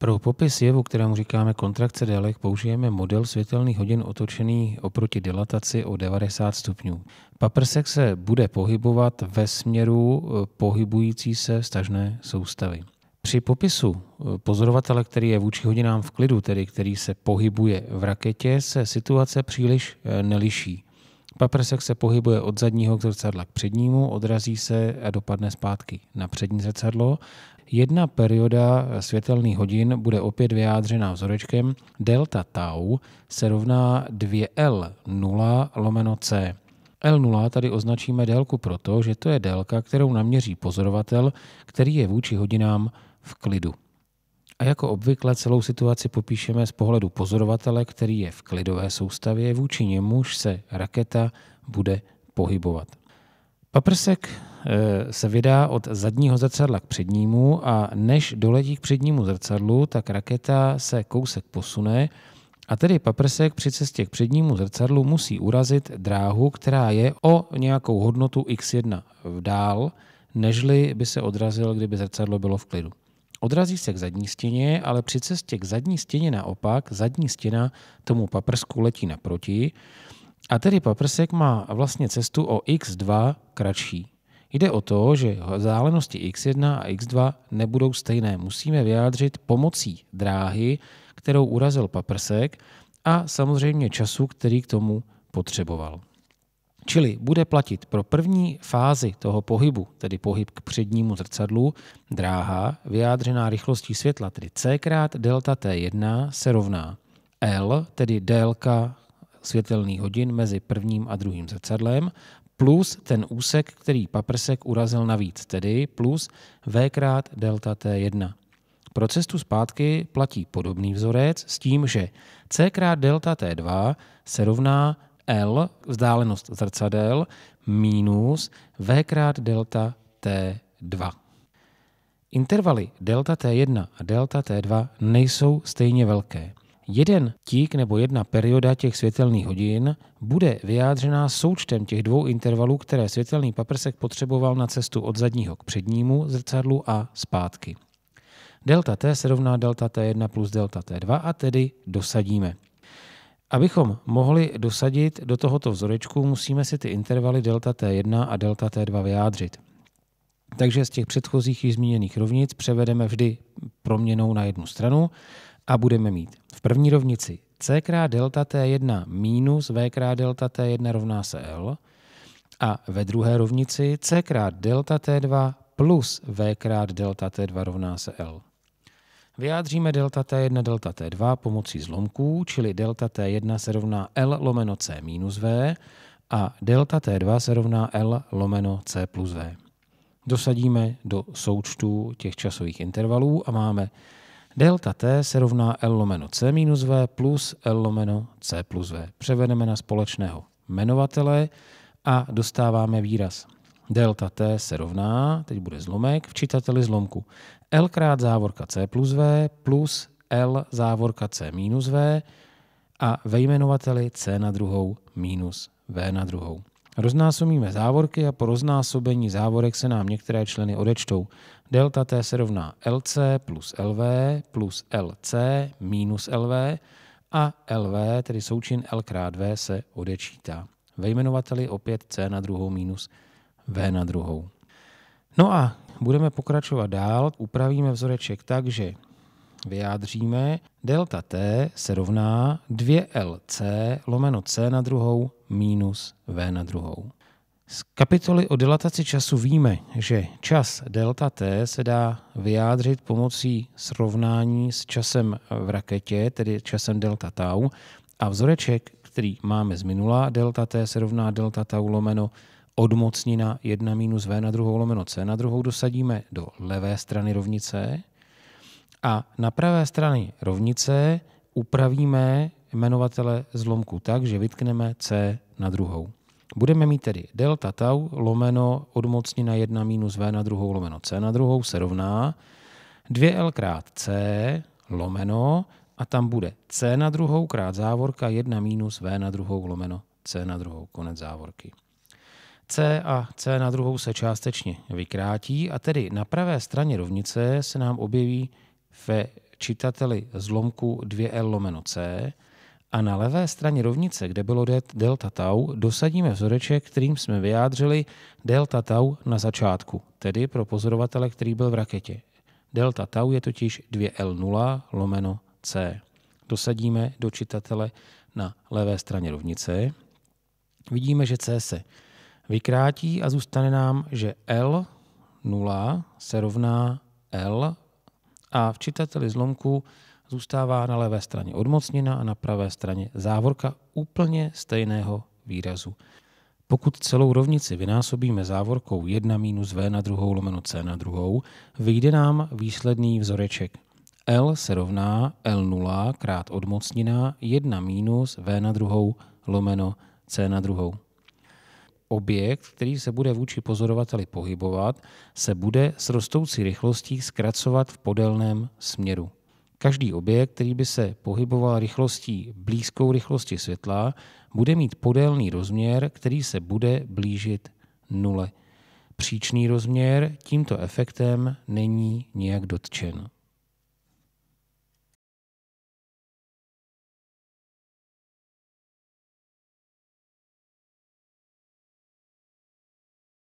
Pro popis jevu, kterému říkáme kontrakce délek, použijeme model světelných hodin otočený oproti dilataci o 90 stupňů. Paprsek se bude pohybovat ve směru eh, pohybující se stažné soustavy. Při popisu eh, pozorovatele, který je vůči hodinám v klidu, tedy který se pohybuje v raketě, se situace příliš eh, neliší. Paprsek se pohybuje od zadního zrcadla k přednímu, odrazí se a dopadne zpátky na přední zrcadlo. Jedna perioda světelných hodin bude opět vyjádřena vzorečkem. Delta tau se rovná 2L0 lomeno C. L0 tady označíme délku proto, že to je délka, kterou naměří pozorovatel, který je vůči hodinám v klidu. A jako obvykle celou situaci popíšeme z pohledu pozorovatele, který je v klidové soustavě, vůči němuž se raketa bude pohybovat. Paprsek eh, se vydá od zadního zrcadla k přednímu a než doletí k přednímu zrcadlu, tak raketa se kousek posune a tedy paprsek při cestě k přednímu zrcadlu musí urazit dráhu, která je o nějakou hodnotu x1 dál, nežli by se odrazil, kdyby zrcadlo bylo v klidu. Odrazí se k zadní stěně, ale při cestě k zadní stěně naopak zadní stěna tomu paprsku letí naproti a tedy paprsek má vlastně cestu o x2 kratší. Jde o to, že vzdálenosti x1 a x2 nebudou stejné. Musíme vyjádřit pomocí dráhy, kterou urazil paprsek a samozřejmě času, který k tomu potřeboval. Čili bude platit pro první fázi toho pohybu, tedy pohyb k přednímu zrcadlu, dráha vyjádřená rychlostí světla, tedy c krát delta t1 se rovná L, tedy délka světelných hodin mezi prvním a druhým zrcadlem, plus ten úsek, který paprsek urazil navíc, tedy plus V krát delta T1. Pro cestu zpátky platí podobný vzorec s tím, že C krát delta T2 se rovná L, vzdálenost zrcadel, minus V krát delta T2. Intervaly delta T1 a delta T2 nejsou stejně velké. Jeden tík nebo jedna perioda těch světelných hodin bude vyjádřená součtem těch dvou intervalů, které světelný paprsek potřeboval na cestu od zadního k přednímu zrcadlu a zpátky. Delta T se rovná delta T1 plus delta T2 a tedy dosadíme. Abychom mohli dosadit do tohoto vzorečku, musíme si ty intervaly delta T1 a delta T2 vyjádřit. Takže z těch předchozích již zmíněných rovnic převedeme vždy proměnou na jednu stranu a budeme mít v první rovnici c krát delta t1 minus v krát delta t1 rovná se L a ve druhé rovnici c krát delta t2 plus v krát delta t2 rovná se L. Vyjádříme delta T1, delta T2 pomocí zlomků, čili delta T1 se rovná L lomeno C minus V a delta T2 se rovná L lomeno C plus V. Dosadíme do součtu těch časových intervalů a máme delta T se rovná L lomeno C minus V plus L lomeno C plus V. Převedeme na společného jmenovatele a dostáváme výraz delta t se rovná, teď bude zlomek, v čitateli zlomku L krát závorka C plus V plus L závorka C minus V a ve jmenovateli C na druhou minus V na druhou. Roznásobíme závorky a po roznásobení závorek se nám některé členy odečtou. Delta T se rovná LC plus LV plus LC minus LV a LV, tedy součin L krát V, se odečítá. Ve jmenovateli opět C na druhou minus V v na druhou. No a budeme pokračovat dál. Upravíme vzoreček tak, že vyjádříme delta t se rovná 2lc lomeno c na druhou minus v na druhou. Z kapitoly o dilataci času víme, že čas delta t se dá vyjádřit pomocí srovnání s časem v raketě, tedy časem delta tau, a vzoreček, který máme z minula, delta t se rovná delta tau lomeno odmocnina na 1 minus V na druhou lomeno C na druhou dosadíme do levé strany rovnice a na pravé straně rovnice upravíme jmenovatele zlomku tak, že vytkneme C na druhou. Budeme mít tedy delta tau lomeno odmocnina na 1 minus V na druhou lomeno C na druhou se rovná 2L krát C lomeno a tam bude C na druhou krát závorka 1 minus V na druhou lomeno C na druhou konec závorky. C a C na druhou se částečně vykrátí a tedy na pravé straně rovnice se nám objeví ve čitateli zlomku 2L lomeno C a na levé straně rovnice, kde bylo delta tau, dosadíme vzoreček, kterým jsme vyjádřili delta tau na začátku, tedy pro pozorovatele, který byl v raketě. Delta tau je totiž 2L0 lomeno C. Dosadíme do čitatele na levé straně rovnice. Vidíme, že C se vykrátí a zůstane nám, že L0 se rovná L a v čitateli zlomku zůstává na levé straně odmocnina a na pravé straně závorka úplně stejného výrazu. Pokud celou rovnici vynásobíme závorkou 1 minus v na druhou lomeno c na druhou, vyjde nám výsledný vzoreček. L se rovná L0 krát odmocnina 1 minus v na druhou lomeno c na druhou objekt, který se bude vůči pozorovateli pohybovat, se bude s rostoucí rychlostí zkracovat v podélném směru. Každý objekt, který by se pohyboval rychlostí blízkou rychlosti světla, bude mít podélný rozměr, který se bude blížit nule. Příčný rozměr tímto efektem není nijak dotčen.